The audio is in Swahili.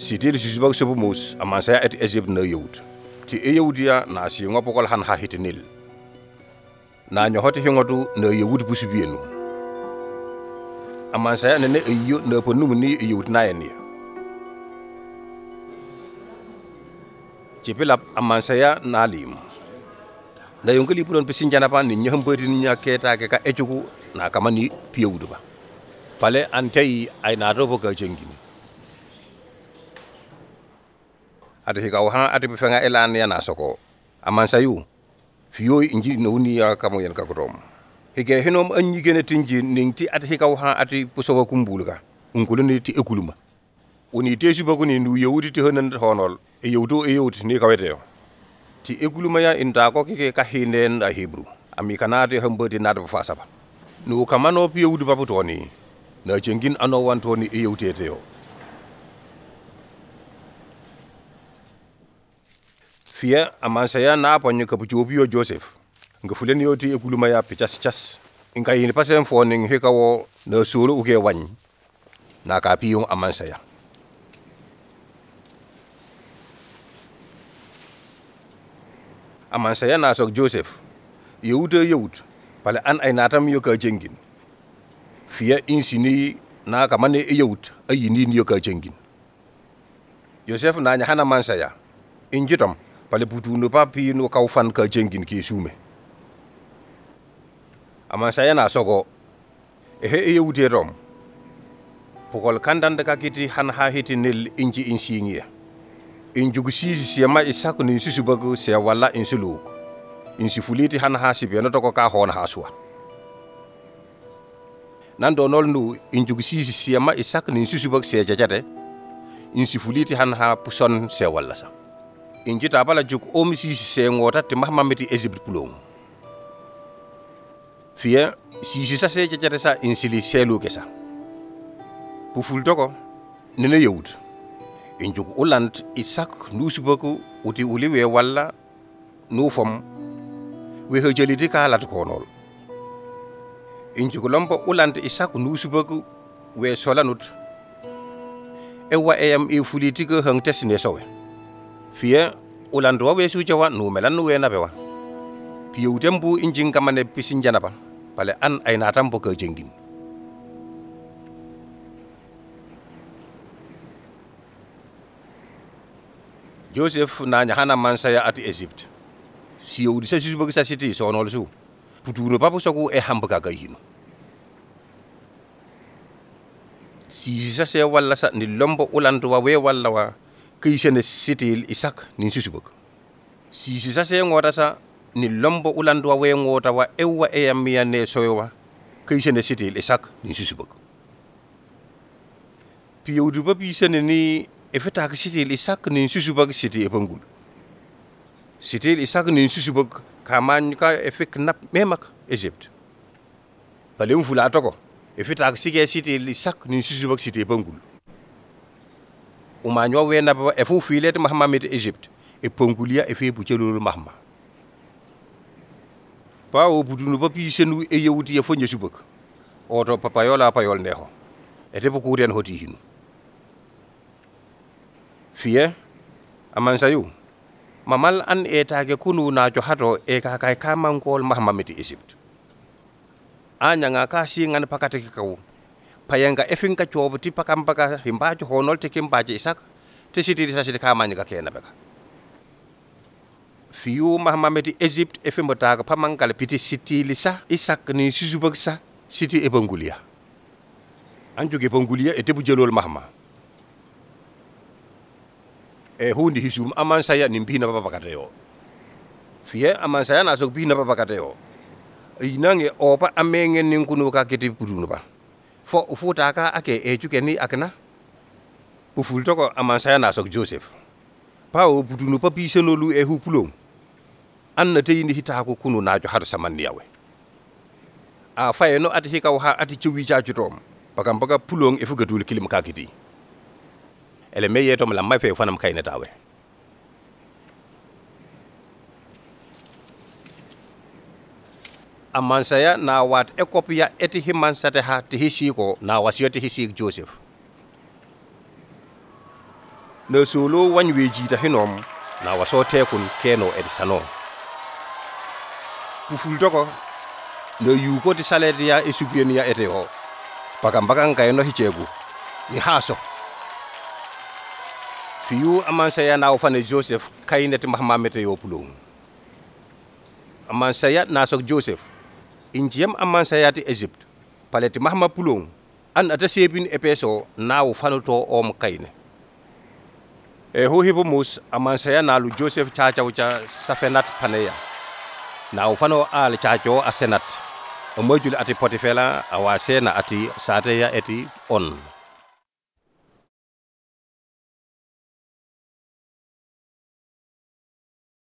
Sitiri susibag sebu mus aman saya et Egypt na Yahud. Ti e ya na si ngo han ha hitinil. Na nyo hoti hingodu na Yahud busubienu. Aman saya nene e yu e na ponum ni Yahud na yenia. Cipilap aman saya nalim. Na yungkeli pulon pesinjana pa ni nyohembedi ni nyaketa keka echuku na kamani piyawudu ba. Pale antei ay na robo ka jengini. ati hikaw ha ati bifenga elan yana soko aman sayu fiyo inji no ni ya kamo yen ka grom hige hinom anyi gene tinji ningti ati hikaw ha ati pusowa kumbulga ni ti ekuluma uni tesu bakuni ndu yewuti ti hanan honol e yewto e yewti ni kawete ti ekuluma ya inda ko kike ka hinen a hebru ami kanate hambati nada fasaba nu kamano piyewudi babutoni na cengin anowan wantoni e yewtete yo fiya amansaya na ponye ka puchobi yo joseph nga fulen yo ti ekuluma ya pichas chas inka yin pasen foning heka wo na solo uke wany na ka piyong amansaya amansaya na sok joseph yewuta yewut pale an ay natam yo ka jengin fiye insini na ka mane yewut ayini yo ka jengin joseph na nya mansaya injitom pale no papi no kaufan ka jengin ke sume ama saya na soko ehe e rom pokol kandan daga kiti han ha hiti nel inji insingia in jugu sisi ma e sako ni susu bago se wala insulu sulu in han ha sibe no to ka hon ha suwa nan do nol nu in jugu sisi ma e ni susu bago se jajate han ha puson se wala sa in jita bala juk om si sengota ti mahma meti egypte pulong fiye si si sa se cecete sa in sili selu ke sa pu toko nene yewut in juk ulant isak nusubaku uti uli we walla nu fom we hejeliti kalat konol in juk lompo ulant isak nusubaku we solanut ewa eyam e fuliti ke hang tesine sowe fiye ulanduwa we sujawa wena bewa nabewa piyuden bu injin kamane pisin janaba pale an ainatan bo ke jengin joseph na nyahana man saya ati egypt si yodi sa susu bagisa siti so onol su putuno papu soku e eh hambaga ga hinu si sa se walla sa ni lombo ulanduwa we walla wa kiyisene sitil isak nin susubok sisi sase e ngota sa ni lombo ulandwa we ngota wa ewa eyamia ne soyowa kiyisene sitil isak nin susubok piyawdu ba pisene ni efeta e ka sitil isak nin susubok siti epangul sitil isak nin susubok kaman ka efek nap memak egypte pale mfula toko efeta ka sitil isak nin susubok siti epangul umanywa wena baba efe ufile ti mahma miti egypte epongulia efe epuchelolu mahma pa oputunu papisenu eyewuti yefo nyesubök oto papayol apayol neho ete pukurian hoti hinu fiye amansayu mamal an etake kunu nacho hato ekakai kamankol mahma miti egypte anyanga kasingan pakateki kawu payenga efin ka ti pakam baka honol ti kimbaje isak te sitiri sa sidi kamani ka kena baka fiyu mahamamedi egypte efe motaga pamangala piti sitili sa isak ni susubak sa siti ebangulia anjuge ebangulia etebu jelol mahama e hundi hisum amansaya saya ni bina baba bakateo fiye amansaya saya na sok bina baba kateo inange opa amengen nin kunu ka kiti kudunu ba fo o futaka ake ejukeni akna o fultoko amansaya nasok joseph pa o budunu pa bisenolu e hupulon anna teyini hitako kunu najo hado samanniyawe a fayeno ati hikaw ha ati cewi jajutom baga baga pulon e fugadul kilim kakidi ele meyetom lammay fe fanam kaynetawe amansaya na wat ekopia eti himansate ha hisiko na wasio hisik joseph na solo wanwe jita hinom na waso tekun keno edisano pufultoko no yuko ti saledia esupienia ete ho pakambakan no hichegu ni haso fiyu amansaya na ufane joseph kaineti mahamamete yo amansaya nasok joseph injiyam amman sayati égypte paleti mahma pulong an ata sebin epes o nawu fanuto om kayne e ho hibo mus amman saya nalu joseph chachawcha safenat paneya nawo fano al chacho asenat o mojul ati potifela awasena ati sateya eti on